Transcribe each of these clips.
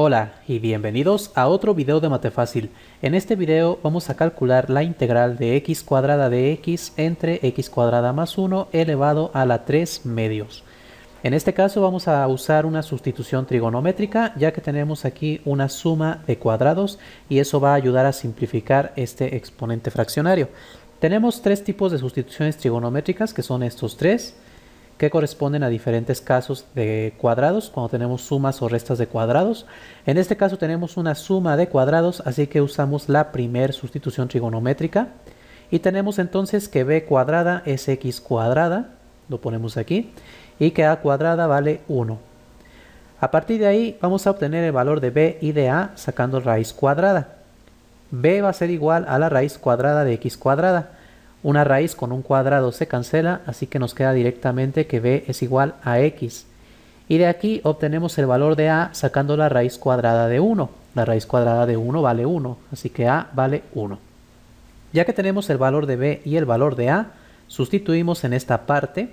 Hola y bienvenidos a otro video de Matefácil. En este video vamos a calcular la integral de x cuadrada de x entre x cuadrada más 1 elevado a la 3 medios. En este caso vamos a usar una sustitución trigonométrica ya que tenemos aquí una suma de cuadrados y eso va a ayudar a simplificar este exponente fraccionario. Tenemos tres tipos de sustituciones trigonométricas que son estos tres que corresponden a diferentes casos de cuadrados, cuando tenemos sumas o restas de cuadrados. En este caso tenemos una suma de cuadrados, así que usamos la primer sustitución trigonométrica. Y tenemos entonces que b cuadrada es x cuadrada, lo ponemos aquí, y que a cuadrada vale 1. A partir de ahí vamos a obtener el valor de b y de a sacando raíz cuadrada. b va a ser igual a la raíz cuadrada de x cuadrada. Una raíz con un cuadrado se cancela, así que nos queda directamente que b es igual a x. Y de aquí obtenemos el valor de a sacando la raíz cuadrada de 1. La raíz cuadrada de 1 vale 1, así que a vale 1. Ya que tenemos el valor de b y el valor de a, sustituimos en esta parte.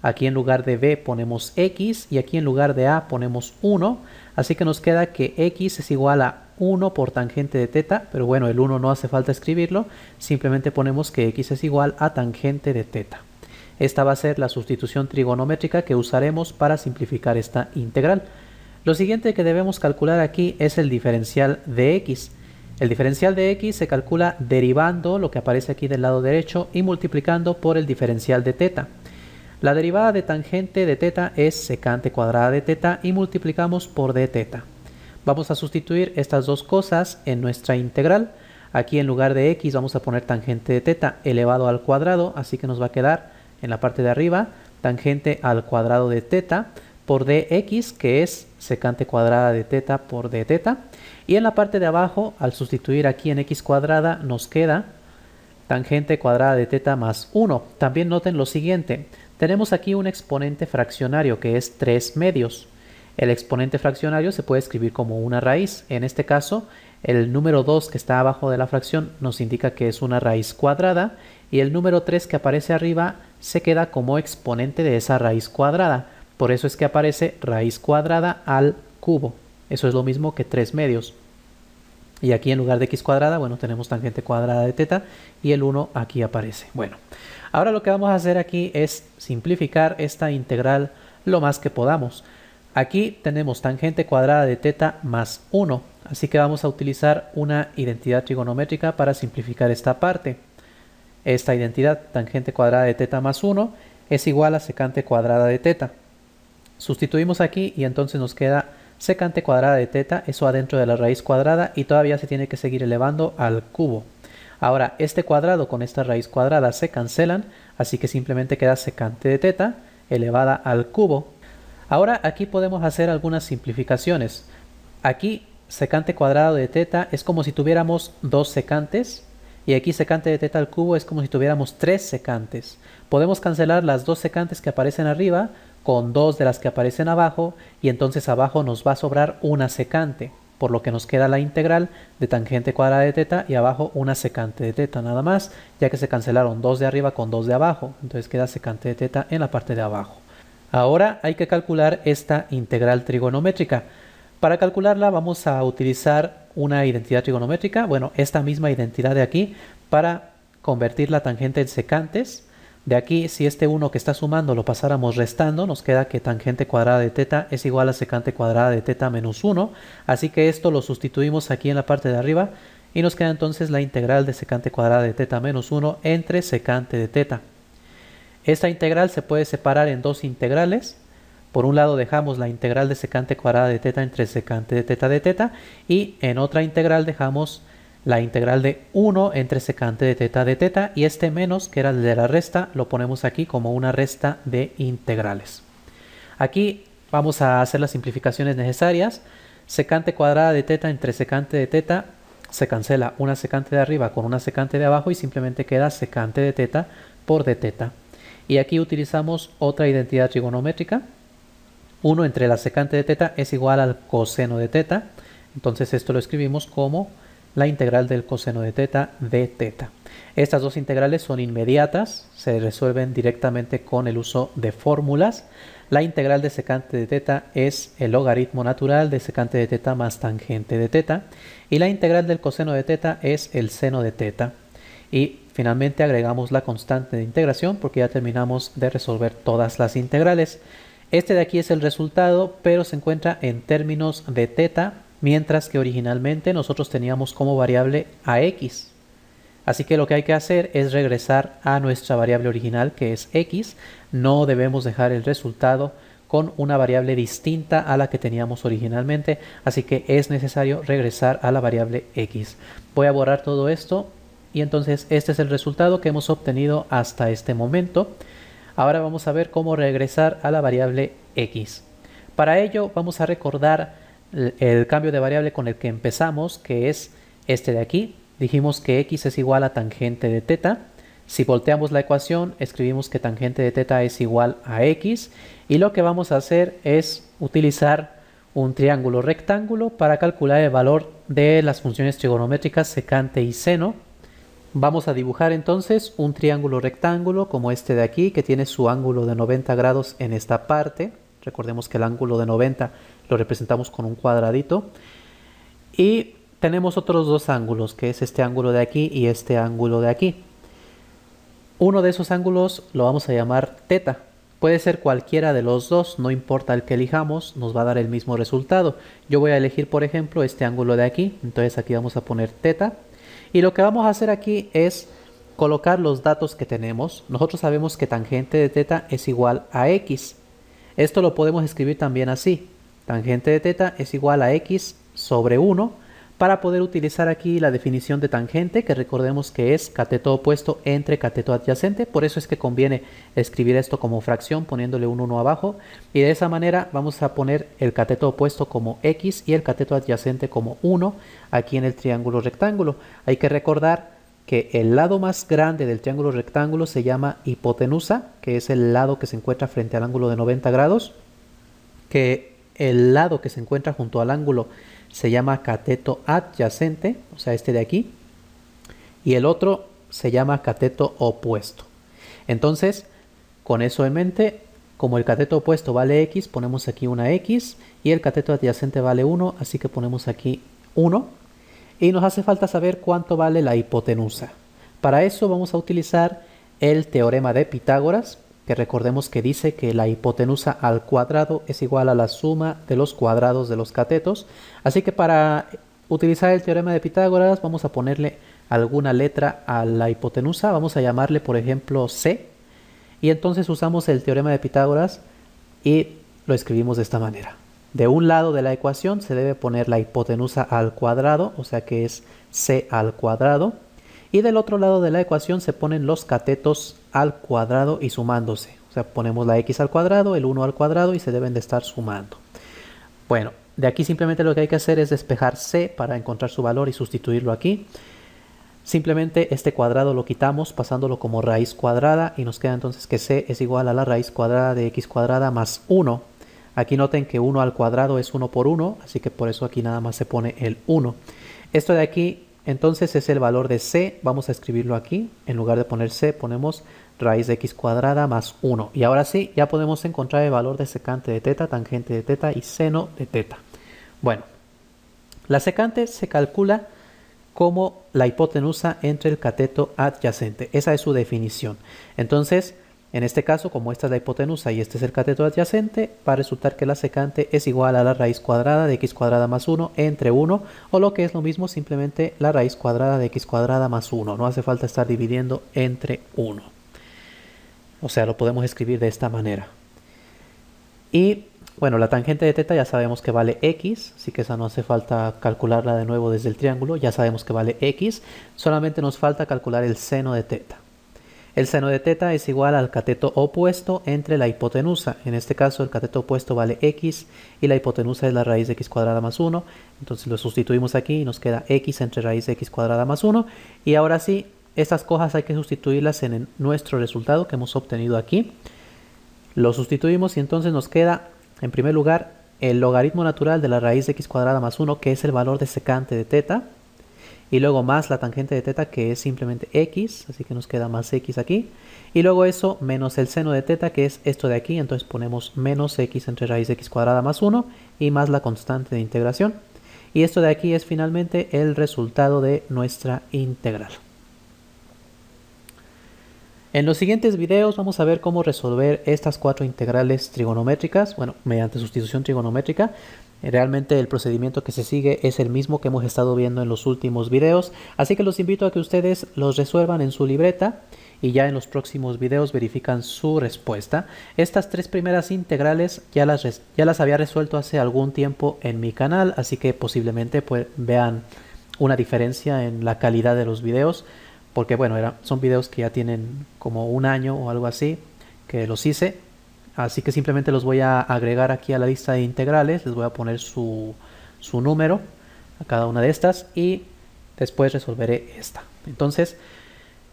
Aquí en lugar de b ponemos x y aquí en lugar de a ponemos 1. Así que nos queda que x es igual a 1 por tangente de teta, pero bueno, el 1 no hace falta escribirlo, simplemente ponemos que x es igual a tangente de teta. Esta va a ser la sustitución trigonométrica que usaremos para simplificar esta integral. Lo siguiente que debemos calcular aquí es el diferencial de x. El diferencial de x se calcula derivando lo que aparece aquí del lado derecho y multiplicando por el diferencial de teta. La derivada de tangente de teta es secante cuadrada de teta y multiplicamos por d teta. Vamos a sustituir estas dos cosas en nuestra integral. Aquí en lugar de x vamos a poner tangente de teta elevado al cuadrado, así que nos va a quedar en la parte de arriba tangente al cuadrado de teta por dx, que es secante cuadrada de teta por d Y en la parte de abajo, al sustituir aquí en x cuadrada, nos queda tangente cuadrada de teta más 1. También noten lo siguiente, tenemos aquí un exponente fraccionario que es 3 medios. El exponente fraccionario se puede escribir como una raíz. En este caso, el número 2 que está abajo de la fracción nos indica que es una raíz cuadrada y el número 3 que aparece arriba se queda como exponente de esa raíz cuadrada. Por eso es que aparece raíz cuadrada al cubo. Eso es lo mismo que 3 medios. Y aquí en lugar de x cuadrada, bueno, tenemos tangente cuadrada de teta y el 1 aquí aparece. Bueno, ahora lo que vamos a hacer aquí es simplificar esta integral lo más que podamos. Aquí tenemos tangente cuadrada de teta más 1, así que vamos a utilizar una identidad trigonométrica para simplificar esta parte. Esta identidad, tangente cuadrada de teta más 1, es igual a secante cuadrada de teta. Sustituimos aquí y entonces nos queda secante cuadrada de teta, eso adentro de la raíz cuadrada y todavía se tiene que seguir elevando al cubo. Ahora, este cuadrado con esta raíz cuadrada se cancelan, así que simplemente queda secante de teta elevada al cubo Ahora aquí podemos hacer algunas simplificaciones. Aquí secante cuadrado de teta es como si tuviéramos dos secantes y aquí secante de teta al cubo es como si tuviéramos tres secantes. Podemos cancelar las dos secantes que aparecen arriba con dos de las que aparecen abajo y entonces abajo nos va a sobrar una secante, por lo que nos queda la integral de tangente cuadrada de teta y abajo una secante de teta nada más, ya que se cancelaron dos de arriba con dos de abajo, entonces queda secante de teta en la parte de abajo. Ahora hay que calcular esta integral trigonométrica. Para calcularla vamos a utilizar una identidad trigonométrica, bueno, esta misma identidad de aquí, para convertir la tangente en secantes. De aquí, si este 1 que está sumando lo pasáramos restando, nos queda que tangente cuadrada de teta es igual a secante cuadrada de teta menos 1. Así que esto lo sustituimos aquí en la parte de arriba y nos queda entonces la integral de secante cuadrada de teta menos 1 entre secante de teta. Esta integral se puede separar en dos integrales. Por un lado dejamos la integral de secante cuadrada de teta entre secante de teta de teta y en otra integral dejamos la integral de 1 entre secante de teta de teta y este menos que era el de la resta lo ponemos aquí como una resta de integrales. Aquí vamos a hacer las simplificaciones necesarias. Secante cuadrada de teta entre secante de teta se cancela una secante de arriba con una secante de abajo y simplemente queda secante de teta por de teta y aquí utilizamos otra identidad trigonométrica. 1 entre la secante de teta es igual al coseno de teta. Entonces esto lo escribimos como la integral del coseno de teta de teta. Estas dos integrales son inmediatas, se resuelven directamente con el uso de fórmulas. La integral de secante de teta es el logaritmo natural de secante de teta más tangente de teta. Y la integral del coseno de teta es el seno de teta. Y finalmente agregamos la constante de integración porque ya terminamos de resolver todas las integrales. Este de aquí es el resultado, pero se encuentra en términos de teta, mientras que originalmente nosotros teníamos como variable a x. Así que lo que hay que hacer es regresar a nuestra variable original que es x. No debemos dejar el resultado con una variable distinta a la que teníamos originalmente. Así que es necesario regresar a la variable x. Voy a borrar todo esto y entonces este es el resultado que hemos obtenido hasta este momento. Ahora vamos a ver cómo regresar a la variable x. Para ello vamos a recordar el, cambio de variable con el que empezamos, que es este de aquí. Dijimos que x es igual a tangente de teta. Si volteamos la ecuación, escribimos que tangente de teta es igual a x. Y lo que vamos a hacer es utilizar un triángulo rectángulo para calcular el valor de las funciones trigonométricas secante y seno. Vamos a dibujar entonces un triángulo rectángulo como este de aquí que tiene su ángulo de 90 grados en esta parte. Recordemos que el ángulo de 90 lo representamos con un cuadradito. Y tenemos otros dos ángulos que es este ángulo de aquí y este ángulo de aquí. Uno de esos ángulos lo vamos a llamar teta. Puede ser cualquiera de los dos, no importa el que elijamos, nos va a dar el mismo resultado. Yo voy a elegir por ejemplo este ángulo de aquí, entonces aquí vamos a poner teta y lo que vamos a hacer aquí es colocar los datos que tenemos. Nosotros sabemos que tangente de teta es igual a x. Esto lo podemos escribir también así. Tangente de teta es igual a x sobre 1 para poder utilizar aquí la definición de tangente, que recordemos que es cateto opuesto entre cateto adyacente, por eso es que conviene escribir esto como fracción poniéndole un 1 abajo, y de esa manera vamos a poner el cateto opuesto como x y el cateto adyacente como 1 aquí en el triángulo rectángulo. Hay que recordar que el lado más grande del triángulo rectángulo se llama hipotenusa, que es el lado que se encuentra frente al ángulo de 90 grados, que el lado que se encuentra junto al ángulo se llama cateto adyacente, o sea, este de aquí, y el otro se llama cateto opuesto. Entonces, con eso en mente, como el cateto opuesto vale x, ponemos aquí una x, y el cateto adyacente vale 1, así que ponemos aquí 1, y nos hace falta saber cuánto vale la hipotenusa. Para eso vamos a utilizar el teorema de Pitágoras, que recordemos que dice que la hipotenusa al cuadrado es igual a la suma de los cuadrados de los catetos. Así que para utilizar el teorema de Pitágoras vamos a ponerle alguna letra a la hipotenusa, vamos a llamarle por ejemplo C, y entonces usamos el teorema de Pitágoras y lo escribimos de esta manera. De un lado de la ecuación se debe poner la hipotenusa al cuadrado, o sea que es C al cuadrado, y del otro lado de la ecuación se ponen los catetos al cuadrado y sumándose. O sea, ponemos la x al cuadrado, el 1 al cuadrado y se deben de estar sumando. Bueno, de aquí simplemente lo que hay que hacer es despejar c para encontrar su valor y sustituirlo aquí. Simplemente este cuadrado lo quitamos pasándolo como raíz cuadrada y nos queda entonces que c es igual a la raíz cuadrada de x cuadrada más 1. Aquí noten que 1 al cuadrado es 1 por 1, así que por eso aquí nada más se pone el 1. Esto de aquí entonces es el valor de c, vamos a escribirlo aquí, en lugar de poner c ponemos raíz de x cuadrada más 1. Y ahora sí, ya podemos encontrar el valor de secante de teta, tangente de teta y seno de teta. Bueno, la secante se calcula como la hipotenusa entre el cateto adyacente. Esa es su definición. Entonces, en este caso, como esta es la hipotenusa y este es el cateto adyacente, va a resultar que la secante es igual a la raíz cuadrada de x cuadrada más 1 entre 1, o lo que es lo mismo, simplemente la raíz cuadrada de x cuadrada más 1. No hace falta estar dividiendo entre 1. O sea, lo podemos escribir de esta manera. Y bueno, la tangente de teta ya sabemos que vale x, así que esa no hace falta calcularla de nuevo desde el triángulo, ya sabemos que vale x, solamente nos falta calcular el seno de teta. El seno de teta es igual al cateto opuesto entre la hipotenusa. En este caso el cateto opuesto vale x y la hipotenusa es la raíz de x cuadrada más 1. Entonces lo sustituimos aquí y nos queda x entre raíz de x cuadrada más 1. Y ahora sí, estas cojas hay que sustituirlas en nuestro resultado que hemos obtenido aquí. Lo sustituimos y entonces nos queda en primer lugar el logaritmo natural de la raíz de x cuadrada más 1 que es el valor de secante de teta y luego más la tangente de teta que es simplemente x, así que nos queda más x aquí, y luego eso menos el seno de teta que es esto de aquí, entonces ponemos menos x entre raíz de x cuadrada más 1 y más la constante de integración, y esto de aquí es finalmente el resultado de nuestra integral. En los siguientes videos vamos a ver cómo resolver estas cuatro integrales trigonométricas, bueno, mediante sustitución trigonométrica. Realmente el procedimiento que se sigue es el mismo que hemos estado viendo en los últimos videos, así que los invito a que ustedes los resuelvan en su libreta y ya en los próximos videos verifican su respuesta. Estas tres primeras integrales ya las, ya las había resuelto hace algún tiempo en mi canal, así que posiblemente pues, vean una diferencia en la calidad de los videos porque bueno, son videos que ya tienen como un año o algo así que los hice. Así que simplemente los voy a agregar aquí a la lista de integrales, les voy a poner su, número a cada una de estas y después resolveré esta. Entonces,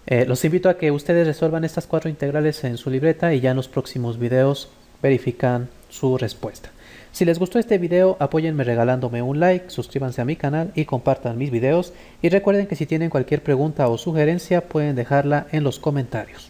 eh, los invito a que ustedes resuelvan estas cuatro integrales en su libreta y ya en los próximos videos verifican su respuesta. Si les gustó este video, apóyenme regalándome un like, suscríbanse a mi canal y compartan mis videos. Y recuerden que si tienen cualquier pregunta o sugerencia pueden dejarla en los comentarios.